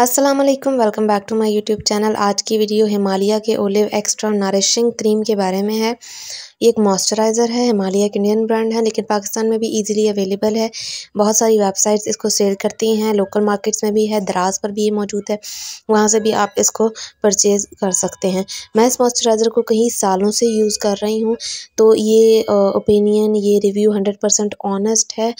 Aslam welcome back to my YouTube channel आज की video Himalaya के ओलिव एक्स्ट्रा नरिशिंग क्रीम के बारे में है ये एक मॉइस्चराइज़र है हिमालय एक इंडियन ब्रांड है लेकिन पाकिस्तान में भी इजीली अवेलेबल है बहुत सारी वेबसाइट्स इसको सेल करती हैं लोकल मार्केट्स में भी है दराज पर भी ये मौजूद है वहाँ से भी आप इसको परचेज़ कर सकते हैं मैं इस मॉइस्चराइज़र को कई सालों से यूज़ कर रही हूँ तो ये ओपिनियन ये रिव्यू हंड्रेड परसेंट ऑनेस्ट है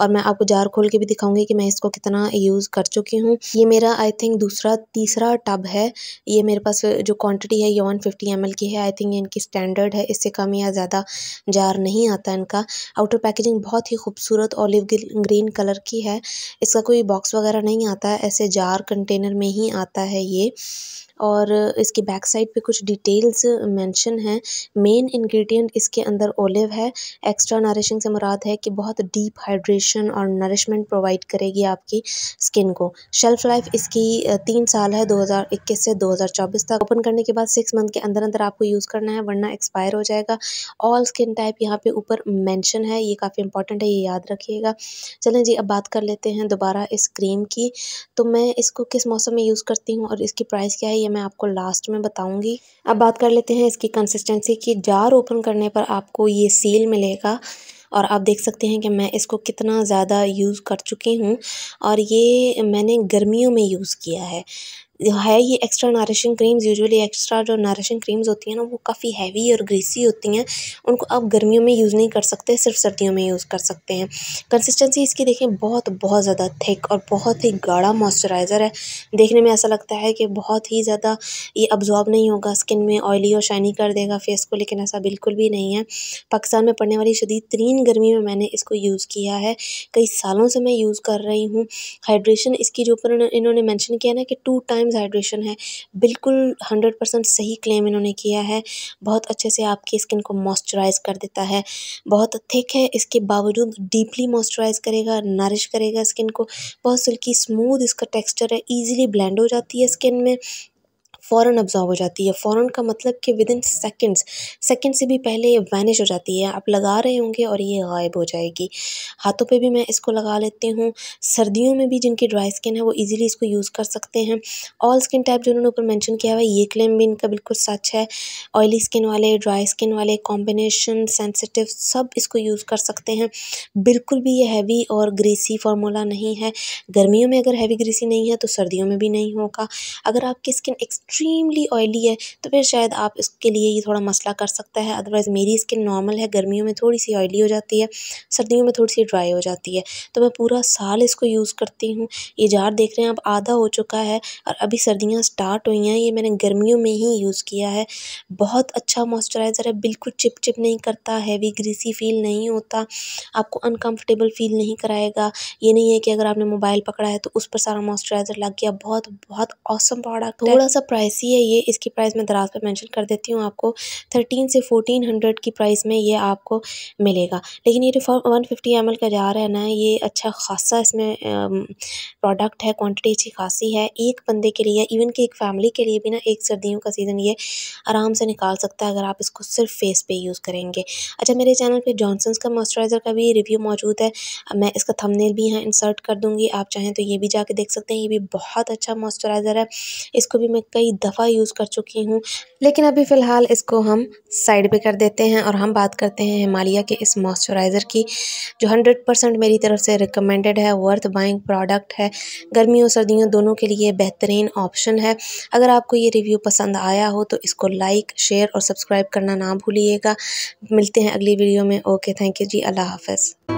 और मैं आपको जार खोल के भी दिखाऊँगी कि मैं इसको कितना यूज़ कर चुकी हूँ ये मेरा आई थिंक दूसरा तीसरा टब है ये मेरे पास जो क्वांटिटी है ये 150 ml की है आई थिंक ये इनकी स्टैंडर्ड है इससे कम या ज़्यादा जार नहीं आता इनका आउटर पैकेजिंग बहुत ही खूबसूरत ऑलिव ग्रीन कलर की है इसका कोई बॉक्स वगैरह नहीं आता है ऐसे जार कंटेनर में ही आता है ये और इसकी बैक साइड पे कुछ डिटेल्स मेंशन है मेन इंग्रेडिएंट इसके अंदर ओलिव है एक्स्ट्रा नरिशिंग से मुराद है कि बहुत डीप हाइड्रेशन और नरिशमेंट प्रोवाइड करेगी आपकी स्किन को शेल्फ लाइफ इसकी तीन साल है 2021 से 2024 तक ओपन करने के बाद सिक्स मंथ के अंदर अंदर आपको यूज़ करना है वरना एक्सपायर हो जाएगा ऑल स्किन टाइप यहाँ पर ऊपर मैंशन है ये काफ़ी इंपॉर्टेंट है ये याद रखिएगा चलें जी अब बात कर लेते हैं दोबारा इस क्रीम की तो मैं इसको किस मौसम में यूज़ करती हूँ और इसकी प्राइस क्या है ये मैं आपको लास्ट में बताऊंगी अब बात कर लेते हैं इसकी कंसिस्टेंसी की जार ओपन करने पर आपको ये सील मिलेगा और आप देख सकते हैं कि मैं इसको कितना ज़्यादा यूज़ कर चुकी हूँ और ये मैंने गर्मियों में यूज़ किया है है ये extra nourishing creams usually extra जो नरिशिंग क्रीम्स होती हैं ना वो काफ़ी हैवी और ग्रीसी होती हैं उनको आप गर्मियों में यूज़ नहीं कर सकते सिर्फ सर्दियों में यूज़ कर सकते हैं कंसिस्टेंसी इसकी देखें बहुत बहुत ज़्यादा थिक और बहुत ही गाढ़ा मॉइस्चराइज़र है देखने में ऐसा लगता है कि बहुत ही ज़्यादा ये अब्जॉर्ब नहीं होगा स्किन में ऑयली और शाइनी कर देगा फेस को लेकिन ऐसा बिल्कुल भी नहीं है पाकिस्तान में पड़ने वाली शदीद तरीन गर्मी में मैंने इसको यूज़ किया है कई सालों से मैं यूज़ कर रही हूँ हाइड्रेशन इसकी जो ऊपर इन्होंने मैंशन किया ना कि टू टाइम टाइम्स हाइड्रेशन है बिल्कुल हंड्रेड परसेंट सही क्लेम इन्होंने किया है बहुत अच्छे से आपकी स्किन को मॉइस्चराइज कर देता है बहुत थिक है इसके बावजूद डीपली मॉइस्चराइज करेगा नरिश करेगा स्किन को बहुत सिल्की स्मूथ इसका टेक्स्चर है ईजिली ब्लेंड हो जाती है स्किन में फ़ौरन अब्जॉर्व हो जाती है फ़ौरन का मतलब कि विदिन सेकेंड्स सेकेंड से भी पहले ये वैनिश हो जाती है आप लगा रहे होंगे और ये गायब हो जाएगी हाथों पे भी मैं इसको लगा लेती हूँ सर्दियों में भी जिनकी ड्राई स्किन है वो इजीली इसको यूज़ कर सकते हैं ऑल स्किन टाइप जो उन्होंने ऊपर मैंशन किया हुआ है ये क्लेम भी इनका बिल्कुल सच है ऑयली स्किन वाले ड्राई स्किन वाले कॉम्बिनेशन सेंसिटिव सब इसको यूज़ कर सकते हैं बिल्कुल भी ये हैवी और ग्रीसी फार्मूला नहीं है गर्मियों में अगर हैवी ग्रीसी नहीं है तो सर्दियों में भी नहीं होगा अगर आपकी स्किन एक्स्ट्रा एक्सट्रीमली ऑयली है तो फिर शायद आप इसके लिए ये थोड़ा मसला कर सकता है अदरवाइज़ मेरी स्किन नॉर्मल है गर्मियों में थोड़ी सी ऑयली हो जाती है सर्दियों में थोड़ी सी ड्राई हो जाती है तो मैं पूरा साल इसको यूज़ करती हूँ ये जार देख रहे हैं आप आधा हो चुका है और अभी सर्दियाँ स्टार्ट हुई हैं ये मैंने गर्मियों में ही यूज़ किया है बहुत अच्छा मॉइस्चराइज़र है बिल्कुल चिप चिप नहीं करता हैवी ग्रीसी फील नहीं होता आपको अनकम्फर्टेबल फील नहीं कराएगा ये नहीं है कि अगर आपने मोबाइल पकड़ा है तो उस पर सारा मॉइस्चराइज़र लग गया बहुत बहुत औसम प्रोडक्ट थोड़ा सा प्राइस ऐसी है ये इसकी प्राइस मैं दराज पर मेंशन कर देती हूँ आपको थर्टीन से फोर्टीन हंड्रेड की प्राइस में ये आपको मिलेगा लेकिन ये रिफॉर्म वन फिफ्टी एम का जा रहा है ना ये अच्छा खासा इसमें प्रोडक्ट है क्वान्टिटी अच्छी खासी है एक बंदे के लिए इवन कि एक फैमिली के लिए भी ना एक सर्दियों का सीज़न ये आराम से निकाल सकता है अगर आप इसको सिर्फ फेस पे यूज़ करेंगे अच्छा मेरे चैनल पर जॉनसन का मॉइस्चराइज़र का भी रिव्यू मौजूद है मैं इसका थमनेल भी यहाँ इंसर्ट कर दूँगी आप चाहें तो ये भी जाके देख सकते हैं ये भी बहुत अच्छा मॉइस्चराइज़र है इसको भी मैं कई दफ़ा यूज़ कर चुकी हूँ लेकिन अभी फ़िलहाल इसको हम साइड पे कर देते हैं और हम बात करते हैं हिमालय के इस मॉइस्चराइज़र की जो हंड्रेड परसेंट मेरी तरफ से रिकमेंडेड है वर्थ बाइंग प्रोडक्ट है गर्मी और सर्दियों दोनों के लिए बेहतरीन ऑप्शन है अगर आपको ये रिव्यू पसंद आया हो तो इसको लाइक शेयर और सब्सक्राइब करना ना भूलिएगा मिलते हैं अगली वीडियो में ओके थैंक यू जी अल्लाह हाफ